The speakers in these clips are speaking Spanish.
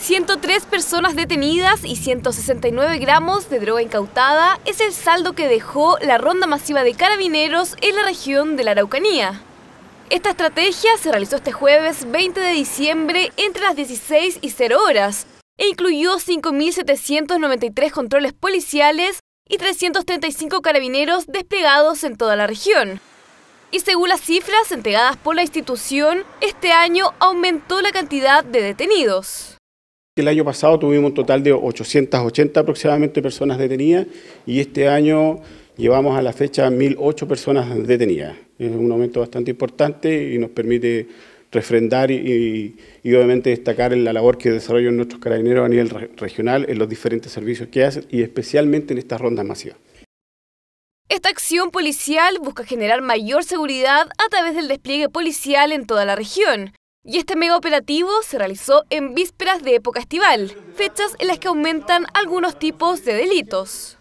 103 personas detenidas y 169 gramos de droga incautada es el saldo que dejó la ronda masiva de carabineros en la región de la Araucanía. Esta estrategia se realizó este jueves 20 de diciembre entre las 16 y 0 horas e incluyó 5.793 controles policiales y 335 carabineros desplegados en toda la región. Y según las cifras entregadas por la institución, este año aumentó la cantidad de detenidos. El año pasado tuvimos un total de 880 aproximadamente personas detenidas y este año llevamos a la fecha 1.008 personas detenidas. Es un aumento bastante importante y nos permite refrendar y, obviamente destacar la labor que desarrollan nuestros carabineros a nivel regional en los diferentes servicios que hacen y especialmente en estas rondas masivas. Esta acción policial busca generar mayor seguridad a través del despliegue policial en toda la región, y este mega operativo se realizó en vísperas de época estival, fechas en las que aumentan algunos tipos de delitos.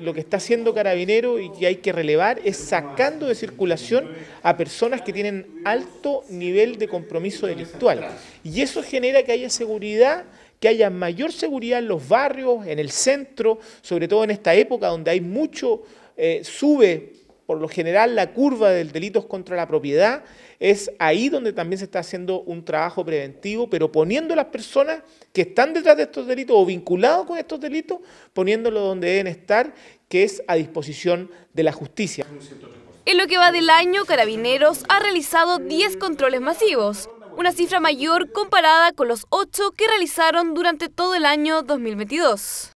Lo que está haciendo Carabinero y que hay que relevar es sacando de circulación a personas que tienen alto nivel de compromiso delictual. Y eso genera que haya seguridad, que haya mayor seguridad en los barrios, en el centro, sobre todo en esta época donde hay mucho, eh, sube por lo general la curva del delitos contra la propiedad es ahí donde también se está haciendo un trabajo preventivo, pero poniendo a las personas que están detrás de estos delitos o vinculados con estos delitos, poniéndolo donde deben estar, que es a disposición de la justicia. En lo que va del año, Carabineros ha realizado 10 controles masivos, una cifra mayor comparada con los 8 que realizaron durante todo el año 2022.